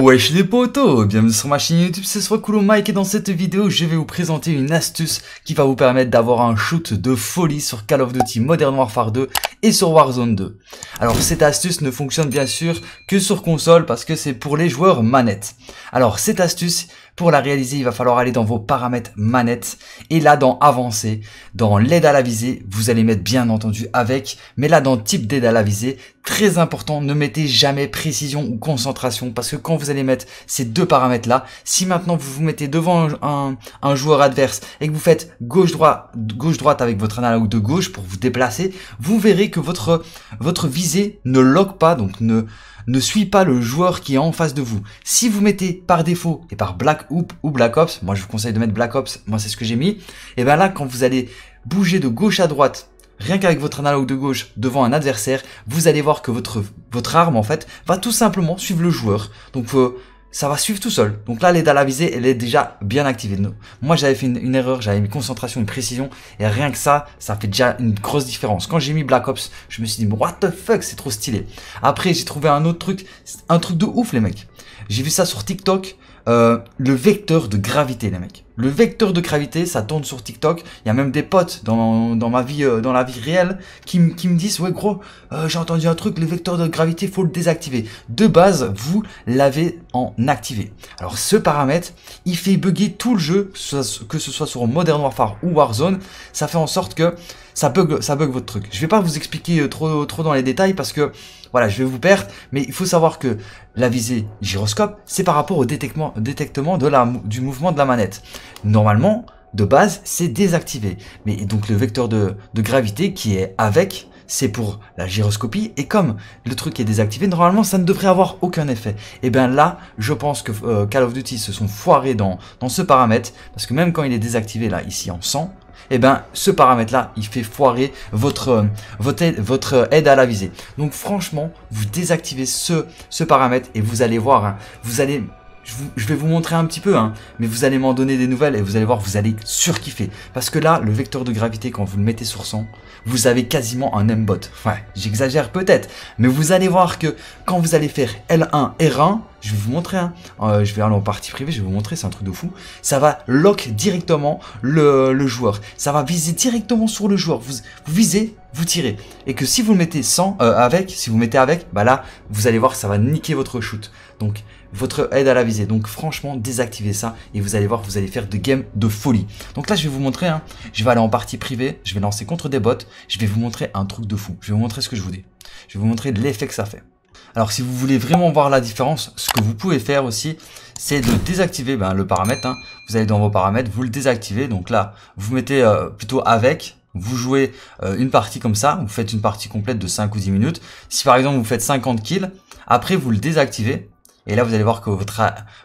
Wesh les potos, bienvenue sur ma chaîne YouTube, c'est Swakulo Mike et dans cette vidéo je vais vous présenter une astuce qui va vous permettre d'avoir un shoot de folie sur Call of Duty Modern Warfare 2 et sur Warzone 2. Alors cette astuce ne fonctionne bien sûr que sur console parce que c'est pour les joueurs manettes. Alors cette astuce, pour la réaliser, il va falloir aller dans vos paramètres manette et là dans avancer, dans l'aide à la visée, vous allez mettre bien entendu avec, mais là dans type d'aide à la visée, très important, ne mettez jamais précision ou concentration parce que quand vous allez mettre ces deux paramètres là, si maintenant vous vous mettez devant un, un joueur adverse et que vous faites gauche-droite gauche -droite avec votre analogue de gauche pour vous déplacer, vous verrez que votre, votre visée ne log pas, donc ne, ne suit pas le joueur qui est en face de vous. Si vous mettez par défaut et par Black Hoop ou Black Ops, moi je vous conseille de mettre Black Ops, moi c'est ce que j'ai mis, et eh ben là quand vous allez bouger de gauche à droite rien qu'avec votre analogue de gauche devant un adversaire, vous allez voir que votre, votre arme en fait va tout simplement suivre le joueur. Donc vous ça va suivre tout seul. Donc là, l'aide à la visée, elle est déjà bien activée. Moi, j'avais fait une, erreur, j'avais mis concentration, et précision, et rien que ça, ça fait déjà une grosse différence. Quand j'ai mis Black Ops, je me suis dit, what the fuck, c'est trop stylé. Après, j'ai trouvé un autre truc, un truc de ouf, les mecs. J'ai vu ça sur TikTok, euh, le vecteur de gravité, les mecs. Le vecteur de gravité, ça tourne sur TikTok. Il y a même des potes dans, ma vie, euh, dans la vie réelle, qui, me disent, ouais gros, euh, j'ai entendu un truc, le vecteur de gravité, faut le désactiver. De base, vous l'avez en activé. Alors ce paramètre, il fait bugger tout le jeu, que ce soit sur Modern Warfare ou Warzone. Ça fait en sorte que ça bug, ça bug votre truc. Je vais pas vous expliquer euh, trop, trop dans les détails parce que voilà, je vais vous perdre, mais il faut savoir que la visée gyroscope, c'est par rapport au détectement, détectement de la, du mouvement de la manette. Normalement, de base, c'est désactivé. Mais donc le vecteur de, gravité qui est avec, c'est pour la gyroscopie. Et comme le truc est désactivé, normalement, ça ne devrait avoir aucun effet. Et eh bien là, je pense que euh, Call of Duty se sont foirés dans, dans ce paramètre. Parce que même quand il est désactivé, là, ici en 100, et eh ben ce paramètre là il fait foirer votre, votre, aide, à la visée donc franchement vous désactivez ce, paramètre et vous allez voir hein, vous allez je, vais vous montrer un petit peu, hein, mais vous allez m'en donner des nouvelles et vous allez voir, vous allez surkiffer. Parce que là, le vecteur de gravité, quand vous le mettez sur 100, vous avez quasiment un M-bot. Ouais, j'exagère peut-être, mais vous allez voir que quand vous allez faire L1, R1, je vais vous montrer, hein. Euh, je vais aller en partie privée, je vais vous montrer, c'est un truc de fou. Ça va lock directement le, joueur. Ça va viser directement sur le joueur. Vous, visez, vous tirez. Et que si vous le mettez sans, euh, avec, si vous mettez avec, bah là, vous allez voir, ça va niquer votre shoot. Donc, votre aide à la visée. Donc franchement, désactivez ça et vous allez voir, vous allez faire de games de folie. Donc là, je vais vous montrer, hein. je vais aller en partie privée, je vais lancer contre des bots, je vais vous montrer un truc de fou. Je vais vous montrer ce que je vous dis. Je vais vous montrer l'effet que ça fait. Alors si vous voulez vraiment voir la différence, ce que vous pouvez faire aussi, c'est de désactiver ben, le paramètre. Hein. Vous allez dans vos paramètres, vous le désactivez. Donc là, vous mettez euh, plutôt avec. Vous jouez euh, une partie comme ça, vous faites une partie complète de 5 ou 10 minutes. Si par exemple vous faites 50 kills, après vous le désactivez. Et là, vous allez voir que votre,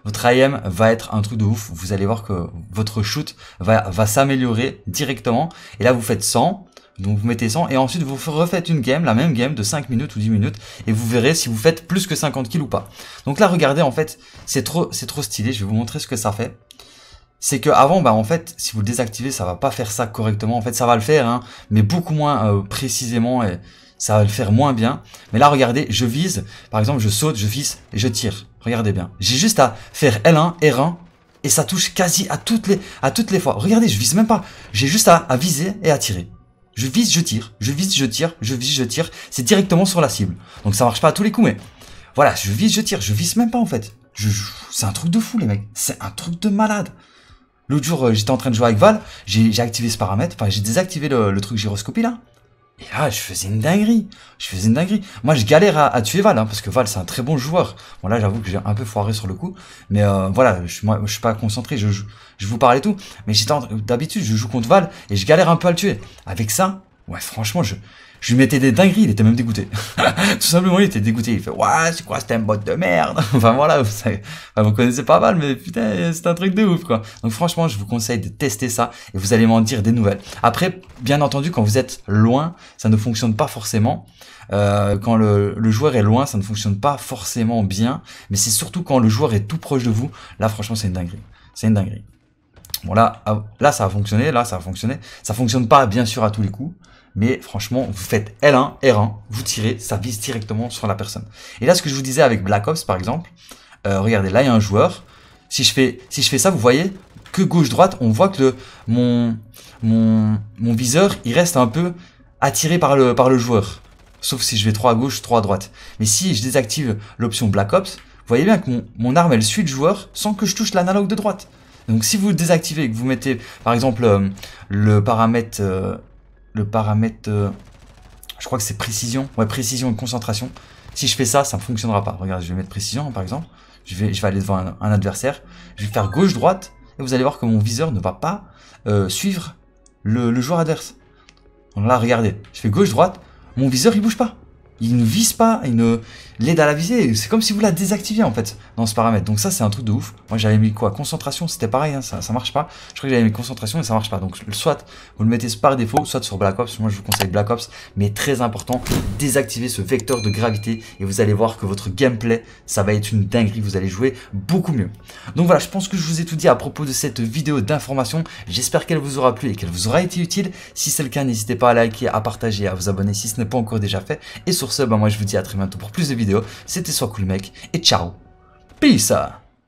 votre IM va être un truc de ouf. Vous allez voir que votre shoot va, va s'améliorer directement. Et là, vous faites 100. Donc vous mettez 100 et ensuite vous refaites une game, la même game de 5 minutes ou 10 minutes et vous verrez si vous faites plus que 50 kills ou pas. Donc là regardez en fait c'est trop, trop stylé, je vais vous montrer ce que ça fait. C'est que avant bah en fait si vous le désactivez ça va pas faire ça correctement, en fait ça va le faire hein, mais beaucoup moins euh, précisément et ça va le faire moins bien. Mais là regardez je vise, par exemple je saute, je vise et je tire, regardez bien. J'ai juste à faire L1, R1 et ça touche quasi à toutes les, à toutes les fois. Regardez je vise même pas, j'ai juste à viser et à tirer. Je vise, je tire, je vise, je tire, je vise, je tire. C'est directement sur la cible. Donc ça marche pas à tous les coups, mais voilà, je vise, je tire, je vise même pas en fait. Je, c'est un truc de fou les mecs, c'est un truc de malade. L'autre jour, euh, j'étais en train de jouer avec Val, j'ai activé ce paramètre, enfin j'ai désactivé le, le truc gyroscopie là. Et là, je faisais une dinguerie. Je faisais une dinguerie. Moi, je galère à, tuer Val, hein, parce que Val, c'est un très bon joueur. Bon, là, j'avoue que j'ai un peu foiré sur le coup. Mais euh, voilà, je, moi, je suis pas concentré. Je, je, vous parle tout. Mais j'étais d'habitude, je joue contre Val et je galère un peu à le tuer. Avec ça, Ouais, franchement, je, je lui mettais des dingueries, il était même dégoûté. Tout simplement, il était dégoûté. Il fait Ouais, c'est quoi, c'était un bot de merde Enfin voilà, vous, connaissez pas mal, mais putain, c'est un truc de ouf quoi. Donc franchement, je vous conseille de tester ça et vous allez m'en dire des nouvelles. Après, bien entendu, quand vous êtes loin, ça ne fonctionne pas forcément. Euh, quand le, joueur est loin, ça ne fonctionne pas forcément bien. Mais c'est surtout quand le joueur est tout proche de vous. Là, franchement, c'est une dinguerie. C'est une dinguerie. Bon, là, ah, là, ça a fonctionné. Là, ça a fonctionné. Ça fonctionne pas, bien sûr, à tous les coups mais franchement, vous faites L1, R1, vous tirez, ça vise directement sur la personne. Et là, ce que je vous disais avec Black Ops, par exemple, euh, regardez, là, il y a un joueur. Si je fais, si je fais ça, vous voyez que gauche-droite, on voit que mon, mon, mon viseur, il reste un peu attiré par le, par le joueur. Sauf si je vais 3 à gauche, 3 à droite. Mais si je désactive l'option Black Ops, vous voyez bien que mon, arme, elle suit le joueur sans que je touche l'analogue de droite. Donc si vous désactivez que vous mettez, par exemple, euh, le paramètre euh, le paramètre... Euh, je crois que c'est précision. Ouais, précision et concentration. Si je fais ça, ça ne fonctionnera pas. Regarde, je vais mettre précision, par exemple. Je vais, je vais aller devant un, adversaire. Je vais faire gauche-droite. Et vous allez voir que mon viseur ne va pas euh, suivre le, joueur adverse. on là, regardez. Je fais gauche-droite. Mon viseur, il bouge pas il ne vise pas, il ne l'aide à la viser. C'est comme si vous la désactiviez en fait dans ce paramètre. Donc ça c'est un truc de ouf. Moi j'avais mis quoi Concentration, c'était pareil, hein, ça, ça marche pas. Je crois que j'avais mis concentration et ça marche pas. Donc soit vous le mettez par défaut, soit sur Black Ops. Moi je vous conseille Black Ops, mais très important, désactiver ce vecteur de gravité et vous allez voir que votre gameplay, ça va être une dinguerie. Vous allez jouer beaucoup mieux. Donc voilà, je pense que je vous ai tout dit à propos de cette vidéo d'information. J'espère qu'elle vous aura plu et qu'elle vous aura été utile. Si c'est le cas, n'hésitez pas à liker, à partager, à vous abonner si ce n'est pas encore déjà fait. Et surtout ce, bah, moi je vous dis à très bientôt pour plus de vidéos. C'était soit cool mec et ciao. Peace